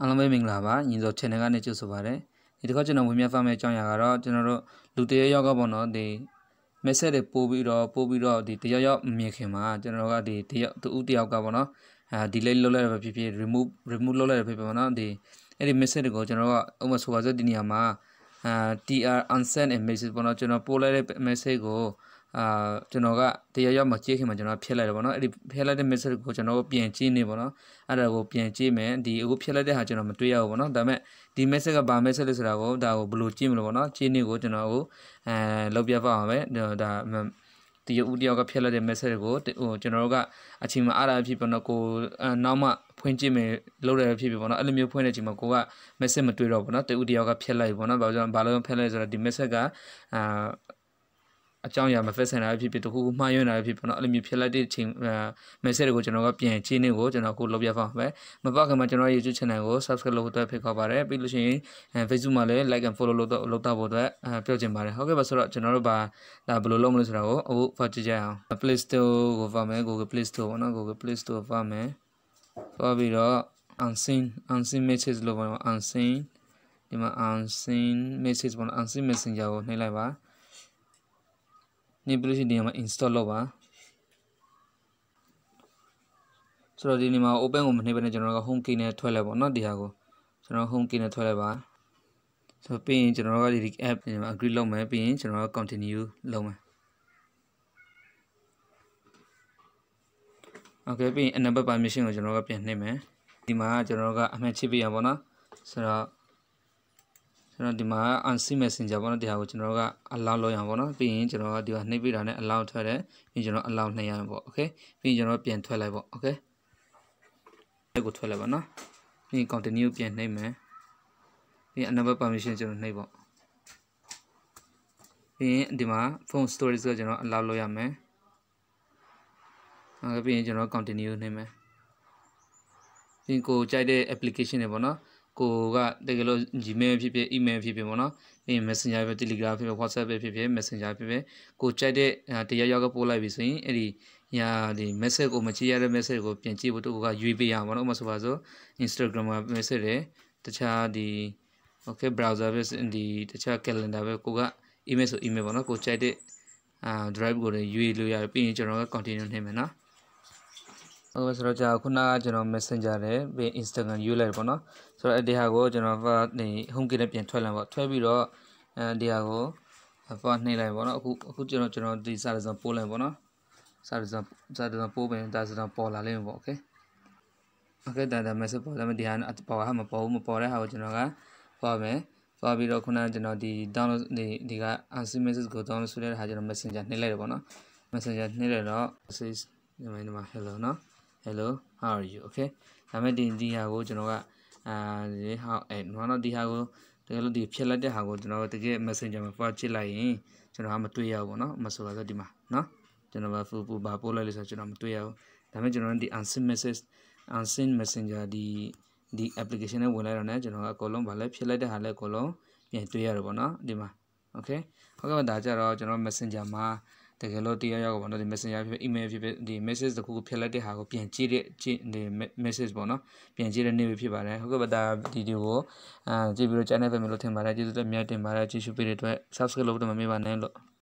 အားလုံးပဲမင်္ဂလာပါညီစော channel ကနေကြိုဆိုပါရစေဒီတစ်ခါကျွန်တော်ဝင်ပြဖမယ့်အကြောင်းအရာကတော့ကျွန်တော်တို့လူတရရောက်ကပေါ့နော်ဒီ message တွေပို့ပြီးတော့ပို့ပြီးတော့ဒီတရရောက်မြင်ခင်မှာကျွန်တော်ကဒီတရတူဦးတယောက်ကပေါ့နော်အာ delay လုပ်လိုက်ရပဲဖြစ်ဖြစ် remove remove လုပ်လိုက်ရပဲဖြစ်ဖြစ်ပေါ့နော်ဒီအဲ့ဒီ message တွေကိုကျွန်တော်ကဥပမာဆိုပါစို့ဒီနေရာမှာအာ tr unsent message ပေါ့နော်ကျွန်တော်ပို့လိုက်တဲ့ message ကိုအာကျွန်တော်ကတရားရောက်မှကြည့်ခင်မှာကျွန်တော်ဖျက်လိုက်တယ်ပေါ့နော်အဲ့ဒီဖျက်လိုက်တဲ့ message ကိုကျွန်တော်ပြန်ကြည့်နေပေါ့နော်အဲ့ဒါကိုပြန်ကြည့်မယ်ဒီအခုဖျက်လိုက်တဲ့ဟာကျွန်တော်မတွေ့ရဘူးပေါ့နော်ဒါပေမဲ့ဒီ message ကဘာ message လဲဆိုတာကိုဒါကိုဘယ်လိုကြည့်မလို့ပေါ့နော်ကြည့်နေကိုကျွန်တော်ကိုအဲလောက်ပြပါအောင်ပဲဒါဒီဦးတယောက်ကဖျက်လိုက်တဲ့ message ကိုဟိုကျွန်တော်တို့ကအချိန်မအားတာဖြစ်ပေါ့နော်ကိုနောက်မှဖွင့်ကြည့်မယ်လုပ်တယ်ဖြစ်ပြီပေါ့နော်အဲ့လိုမျိုးဖွင့်တဲ့အချိန်မှာကိုက message မတွေ့တော့ဘူးပေါ့နော်တူဦးတယောက်ကဖျက်လိုက်ပေါ့နော်ဘာလို့ဘာလို့ဖျက်လိုက်ဆိုတော့ဒီ message ကအာအကြောင်းအရာမဖက်ဆန်တာဖြစ်ဖြစ်တခုခုမှားယွင်းတာဖြစ်ဖြစ်နော်အဲ့လိုမျိုးဖြစ်လိုက်တဲ့ချိန် message တွေကိုကျွန်တော်ကပြန်ချင်းနေကိုကျွန်တော်ကိုလုပ်ပြဖောင်းပဲမပခင်မှာကျွန်တော် YouTube channel ကို subscribe လုပ်တော့ဖိတ်ခေါ်ပါတယ်ပြီးလို့ရှိရင် Facebook မှာလည်း like and follow လုပ်တော့လုပ်တော့ဖို့အတွက်ပြောချင်ပါတယ်ဟုတ်ကဲ့ပါဆိုတော့ကျွန်တော်တို့ပါဒါဘယ်လိုလုပ်မလဲဆိုတာကိုအခုဖတ်ကြည့်ကြအောင် Play Store ကိုဖတ်မယ် Google Play Store ပေါ့နော် Google Play Store ဖတ်မယ်ဖတ်ပြီးတော့ unseen unseen message လို့ပြောမှာ unseen ဒီမှာ unseen message ပေါ့နော် unseen messenger ကိုနှိပ်လိုက်ပါနေပြီးလို့ရှိရင်ဒီမှာ install လုပ်ပါဆိုတော့ဒီနေမှာ open ကိုမနှိပ်ဘဲနဲ့ကျွန်တော်က home key နဲ့ထွက်လိုက်ပါเนาะဒီဟာကိုကျွန်တော် home key နဲ့ထွက်လိုက်ပါဆိုပြီးရင်ကျွန်တော်ကဒီ app ဒီမှာ agree လုပ်မယ်ပြီးရင်ကျွန်တော်က continue လုပ်မယ် okay ပြီးရင် enable permission ကိုကျွန်တော်ကပြန်နှိပ်မယ်ဒီမှာကျွန်တော်ကအမှတ်ချပေးရပါဘောเนาะဆိုတော့ကျွန်တော်ဒီမှာ unsy messenger ပေါ့နော်ဒီဟာကိုကျွန်တော်က allow လုပ်ရအောင်ပေါ့နော်ပြီးရင်ကျွန်တော်ကဒီဟာနှိပ်ပြတာနဲ့ allow ထွက်တယ်ပြီးကျွန်တော် allow နှိပ်ရအောင်ပေါ့ okay ပြီးရင်ကျွန်တော်ပြန်ထွက်လိုက်ပေါ့ okay ကိုထွက်လိုက်ပါနော်ပြီးရင် continue ပြန်နှိပ်မယ်ပြီးရင် another permission ကျွန်တော်နှိပ်ပေါ့ပြီးရင်ဒီမှာ phone storage ကိုကျွန်တော် allow လုပ်ရမယ်အဲပြီးရင်ကျွန်တော် continue နှိပ်မယ်ပြီးရင်ကိုကြိုက်တဲ့ application တွေပေါ့နော်ကိုကတကယ်လို့ Gmail ဖြစ်ဖြစ် email ဖြစ်ဖြစ်ပေါ့နော်ပြီးရင် Messenger ပဲ Telegram ဖြစ်ဖြစ် WhatsApp ပဲဖြစ်ဖြစ် Messenger ဖြစ်ဖြစ်ကိုကြိုက်တဲ့တရားရောက်ကပို့လိုက်ပြီဆိုရင်အဲ့ဒီညာဒီ message ကိုမကြည့်ရတဲ့ message ကိုပြင်ကြည့်ဖို့သူကရွေးပေးရမှာနော်ဥပမာဆိုပါစို့ Instagram မှာ message တွေတခြားဒီ okay browser ပဲဒီတခြား calendar ပဲကိုက email ဆို email ပေါ့နော်ကိုကြိုက်တဲ့အာ drive ကိုလည်းရွေးလို့ရတယ်ပြီးရင်ကျွန်တော်က continue နှိမ့်မယ်နော်ဟုတ်ကဲ့ဆိုတော့ကြာခုနကကျွန်တော် Messenger နဲ့ပြီး Instagram ယူလိုက်ပေါ့နော်ဆိုတော့ဒီဟာကိုကျွန်တော်ကနေ home kit နဲ့ပြန်ထွက်လာပေါ့ထွက်ပြီးတော့အဲဒီဟာကို font နှိပ်လိုက်ပေါ့နော်အခုအခုကျွန်တော်ကျွန်တော်ဒီစာရစုံပို့လိုက်ပေါ့နော်စာရစုံစာရစုံပို့ပြန်ဒါဆိုတော့ပေါ်လာလိမ့်မယ်ပေါ့ okay okay ဒါဒါ message ပေါ်လာမယ်ဒီဟာအပေါ်ဟာမပေါ်ဘူးမပေါ်တဲ့ဟာကိုကျွန်တော်ကဖောက်မယ်ဖောက်ပြီးတော့ခုနကကျွန်တော်ဒီ download ဒီဒီက unseen message ကို download ဆိုတဲ့ဟာကျွန်တော် messenger နှိပ်လိုက်တယ်ပေါ့နော် messenger နှိပ်လိုက်တော့ message ဒီမှာ hello နော် hello how are you okay ဒါမဲ့ဒီဒီဟာကိုကျွန်တော်ကအာဒီဟာအဲတော့ဒီဟာကိုတကယ်လို့ဒီဖြစ်လက်တဲ့ဟာကိုကျွန်တော်တကယ် messenger မှာ forward ချစ်လိုက်ရင်ကျွန်တော်ကမတွေ့ရဘူးပေါ့နော်မဆိုတော့ဒီမှာနော်ကျွန်တော်ကဖူပူပါပို့လိုက်လို့ဆိုတော့ကျွန်တော်မတွေ့ရဘူးဒါမဲ့ကျွန်တော်ဒီ unseen message unseen messenger ဒီဒီ application နဲ့ဝင်လိုက်တော့ねကျွန်တော်ကအကုန်လုံးဗာလဲဖြစ်လိုက်တဲ့ဟာလဲအကုန်လုံးပြန်တွေ့ရတယ်ပေါ့နော်ဒီမှာ okay ဟုတ်ကဲ့ပါဒါကြတော့ကျွန်တော် messenger မှာတကယ်လို့တရားရောက်ပေါ့နော်ဒီ messenger ဖြစ်ဖြစ် email ဖြစ်ဖြစ်ဒီ message တခုကိုဖြတ်လိုက်တဲ့ဟာကိုပြန်ကြည့်တဲ့ဒီ message ပေါ့နော်ပြန်ကြည့်တဲ့နေ့ပဲဖြစ်ပါတယ်ဟုတ်ကဲ့ပါဒါဒီဒီကိုအာကြည့်ပြီးတော့ channel ပဲမျိုးလို့ထင်ပါတယ်ကျေးဇူးတင်များတင်ပါတယ်ကြည့်ရှုပေးတဲ့အတွက် subscribe လုပ်တော့မမေ့ပါနဲ့လို့